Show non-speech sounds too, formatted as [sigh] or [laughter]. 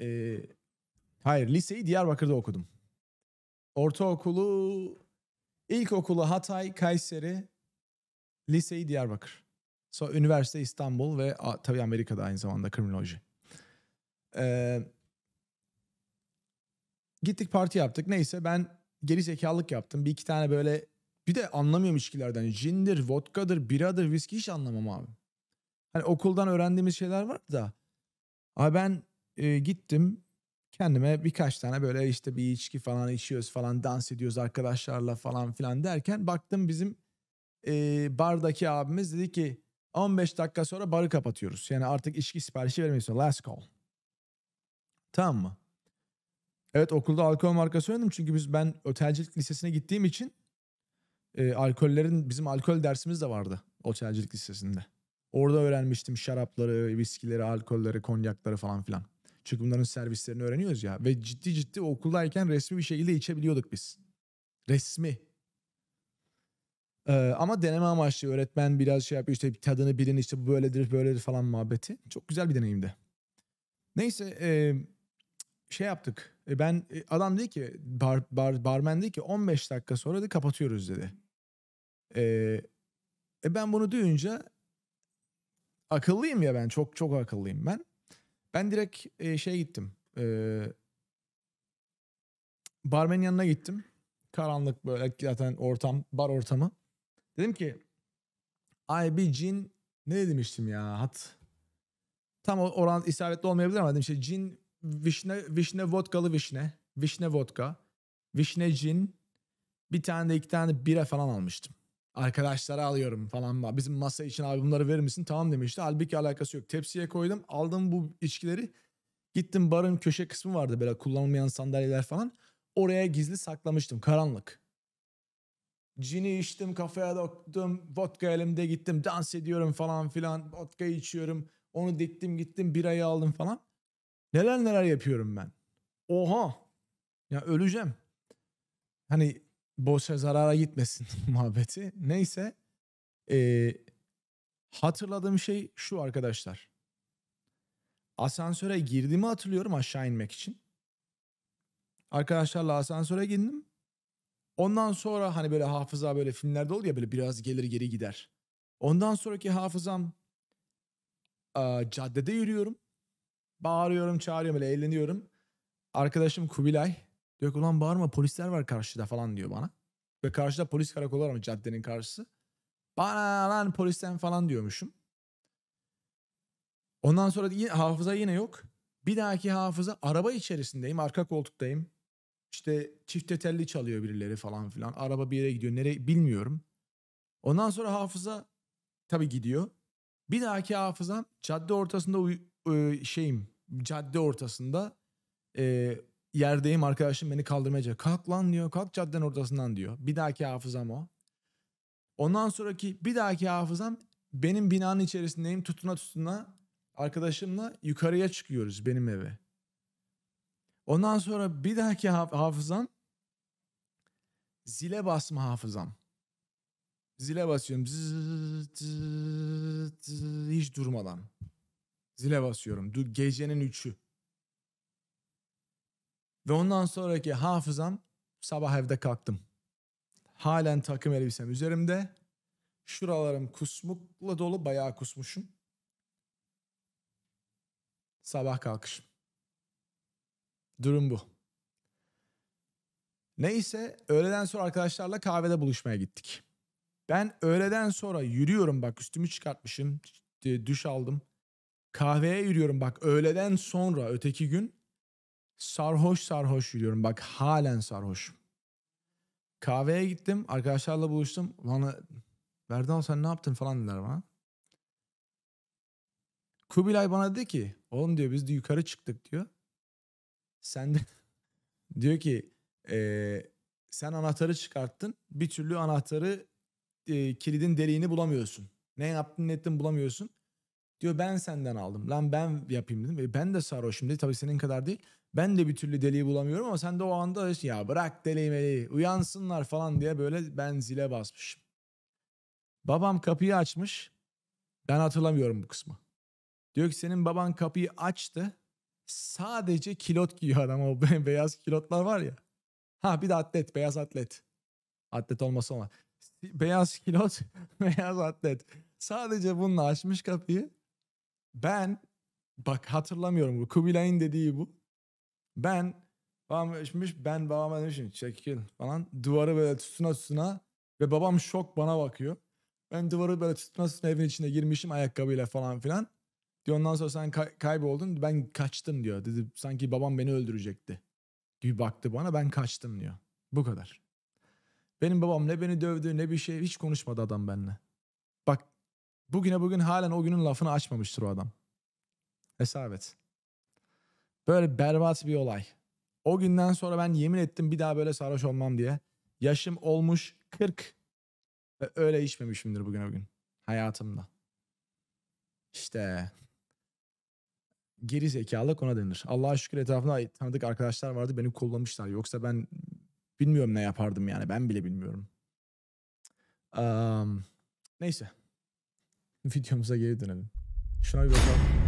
E, hayır liseyi Diyarbakır'da okudum. Ortaokulu, ilkokulu Hatay, Kayseri, liseyi Diyarbakır. Sonra üniversite İstanbul ve tabii Amerika'da aynı zamanda kriminoloji. Ee, gittik parti yaptık. Neyse ben geri zekalık yaptım. Bir iki tane böyle bir de anlamıyorum içkilerden. Jindir, vodkadır, biradır, viski hiç anlamam abi. Hani okuldan öğrendiğimiz şeyler var da. Abi ben e, gittim kendime birkaç tane böyle işte bir içki falan içiyoruz falan dans ediyoruz arkadaşlarla falan filan derken baktım bizim e, bardaki abimiz dedi ki 15 dakika sonra barı kapatıyoruz. Yani artık içki siparişi vermiyorsun. Last call. Tamam mı? Evet okulda alkol markası öğrendim çünkü biz ben otelcilik lisesine gittiğim için e, alkollerin bizim alkol dersimiz de vardı otelcilik lisesinde. Orada öğrenmiştim şarapları, viskileri, alkolleri, konyakları falan filan. Çünkü bunların servislerini öğreniyoruz ya. Ve ciddi ciddi okuldayken resmi bir şekilde içebiliyorduk biz. Resmi. Ee, ama deneme amaçlı öğretmen biraz şey yapıyor işte tadını bilin işte bu böyledir böyledir falan muhabbeti. Çok güzel bir deneyimdi. Neyse e, şey yaptık. E, ben e, adam dedi ki bar, bar, barmen dedi ki 15 dakika sonra da kapatıyoruz dedi. E, e, ben bunu duyunca akıllıyım ya ben çok çok akıllıyım ben. Ben direkt e, şeye gittim. E, barmenin yanına gittim. Karanlık böyle zaten ortam, bar ortamı. Dedim ki ay bir cin ne demiştim ya hat. Tam oran isabetli olmayabilir ama dedim şey cin vişne, vişne vodkalı vişne. Vişne vodka. Vişne cin. Bir tane de iki tane de bira falan almıştım arkadaşlara alıyorum falan. var. Bizim masa için abi bunları verir misin? Tamam demişti. Halbuki alakası yok. Tepsiye koydum. Aldım bu içkileri. Gittim barın köşe kısmı vardı böyle kullanılmayan sandalyeler falan. Oraya gizli saklamıştım karanlık. Cini içtim kafaya doktum. Vodka elimde gittim dans ediyorum falan filan. Vodka içiyorum. Onu diktim gittim birayı aldım falan. Neler neler yapıyorum ben. Oha. Ya öleceğim. Hani boşa zarara gitmesin [laughs] muhabbeti. Neyse e, hatırladığım şey şu arkadaşlar. Asansöre girdiğimi hatırlıyorum aşağı inmek için. Arkadaşlarla asansöre girdim. Ondan sonra hani böyle hafıza böyle filmlerde oluyor ya böyle biraz gelir geri gider. Ondan sonraki hafızam e, caddede yürüyorum. Bağırıyorum, çağırıyorum, böyle eğleniyorum. Arkadaşım Kubilay Yok ki ulan bağırma polisler var karşıda falan diyor bana. Ve karşıda polis karakolu var mı caddenin karşısı. Bana lan polisten falan diyormuşum. Ondan sonra hafıza yine yok. Bir dahaki hafıza araba içerisindeyim. Arka koltuktayım. İşte çift telli çalıyor birileri falan filan. Araba bir yere gidiyor. Nereye bilmiyorum. Ondan sonra hafıza tabii gidiyor. Bir dahaki hafızam cadde ortasında ıı, şeyim cadde ortasında yerdeyim arkadaşım beni kaldırmaya çalışıyor. Kalk lan diyor kalk cadden ortasından diyor. Bir dahaki hafızam o. Ondan sonraki bir dahaki hafızam benim binanın içerisindeyim tutuna tutuna arkadaşımla yukarıya çıkıyoruz benim eve. Ondan sonra bir dahaki hafızam zile basma hafızam. Zile basıyorum. Zı, zı, zı, hiç durmadan. Zile basıyorum. Du gecenin üçü. Ve ondan sonraki hafızam sabah evde kalktım. Halen takım elbisem üzerimde. Şuralarım kusmukla dolu bayağı kusmuşum. Sabah kalkışım. Durum bu. Neyse öğleden sonra arkadaşlarla kahvede buluşmaya gittik. Ben öğleden sonra yürüyorum bak üstümü çıkartmışım. Düş aldım. Kahveye yürüyorum bak öğleden sonra öteki gün sarhoş sarhoş yürüyorum. Bak halen sarhoş. Kahveye gittim. Arkadaşlarla buluştum. Lan Verdal sen ne yaptın falan dediler bana. Kubilay bana dedi ki oğlum diyor biz de yukarı çıktık diyor. Sen de [laughs] diyor ki e, sen anahtarı çıkarttın. Bir türlü anahtarı e, kilidin deliğini bulamıyorsun. Ne yaptın ne ettin bulamıyorsun. Diyor ben senden aldım. Lan ben yapayım dedim. E ben de sarhoşum dedi. Tabii senin kadar değil. Ben de bir türlü deliği bulamıyorum ama sen de o anda ya bırak deliği meleği uyansınlar falan diye böyle ben zile basmışım. Babam kapıyı açmış. Ben hatırlamıyorum bu kısmı. Diyor ki senin baban kapıyı açtı. Sadece kilot giyiyor adam o beyaz kilotlar var ya. Ha bir de atlet beyaz atlet. Atlet olmasa ama. Beyaz kilot [laughs] beyaz atlet. Sadece bununla açmış kapıyı ben bak hatırlamıyorum bu Kubilay'ın dediği bu. Ben babam içmiş ben babama demişim çekil falan duvarı böyle tutuna tutuna ve babam şok bana bakıyor. Ben duvarı böyle tutuna tutuna evin içine girmişim ayakkabıyla falan filan. Diyor ondan sonra sen kay- kayboldun ben kaçtım diyor. Dedi sanki babam beni öldürecekti gibi baktı bana ben kaçtım diyor. Bu kadar. Benim babam ne beni dövdü ne bir şey hiç konuşmadı adam benimle. Bugüne bugün halen o günün lafını açmamıştır o adam. Hesap et. Böyle berbat bir olay. O günden sonra ben yemin ettim bir daha böyle sarhoş olmam diye. Yaşım olmuş 40 ve öyle içmemişimdir bugüne bugün hayatımda. İşte geri zekalı ona denir. Allah'a şükür etrafında tanıdık arkadaşlar vardı beni kullanmışlar Yoksa ben bilmiyorum ne yapardım yani ben bile bilmiyorum. Um, neyse videomuza geri dönelim. Şuna bir bakalım.